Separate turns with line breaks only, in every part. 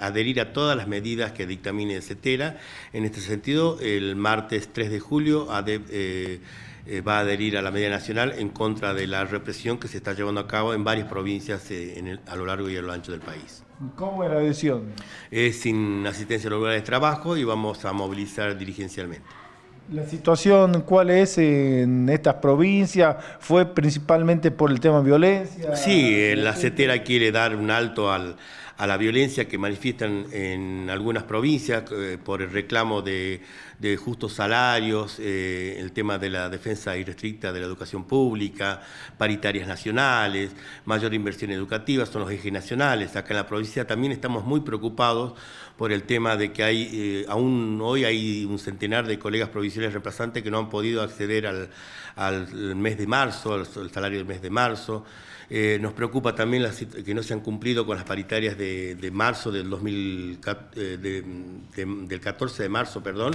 adherir a todas las medidas que dictamine CETERA. En este sentido, el martes 3 de julio eh, eh, va a adherir a la medida nacional en contra de la represión que se está llevando a cabo en varias provincias eh, a lo largo y a lo ancho del país. ¿Cómo es la adhesión? Es sin asistencia a los lugares de trabajo y vamos a movilizar dirigencialmente. ¿La situación cuál es en estas provincias? ¿Fue principalmente por el tema de violencia? Sí, la CETERA quiere dar un alto al, a la violencia que manifiestan en algunas provincias eh, por el reclamo de, justos salarios, eh, el tema de la defensa irrestricta de la educación pública, paritarias nacionales, mayor inversión educativa, son los ejes nacionales. Acá en la provincia también estamos muy preocupados por el tema de que hay, eh, aún hoy hay un centenar de colegas provinciales reemplazantes que no han podido acceder al, mes de marzo, al, salario del mes de marzo. nos preocupa también que no se han cumplido con las paritarias de de, marzo del 2000, eh, del 14 de marzo, perdón,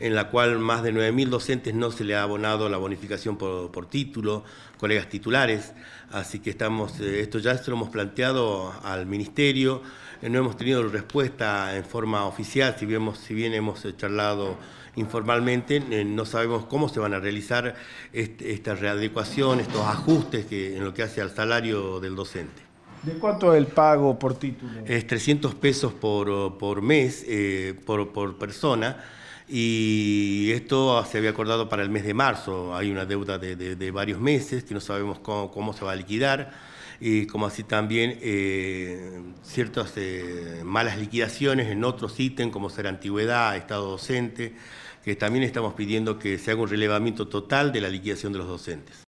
en la cual más de 9.000 docentes no se le ha abonado la bonificación por, título, colegas titulares, así que estamos, eh, esto ya se lo hemos planteado al Ministerio, eh, no hemos tenido respuesta en forma oficial, si, si bien hemos charlado informalmente, no sabemos cómo se van a realizar esta readecuación, estos ajustes que, en lo que hace al salario del docente. ¿De cuánto es el pago por título? Es 300 pesos por, mes, eh, por, persona. Y esto se había acordado para el mes de marzo. Hay una deuda de, varios meses que no sabemos cómo, se va a liquidar. Y como así también eh, ciertas eh, malas liquidaciones en otros ítems, como ser antigüedad, estado docente, que también estamos pidiendo que se haga un relevamiento total de la liquidación de los docentes.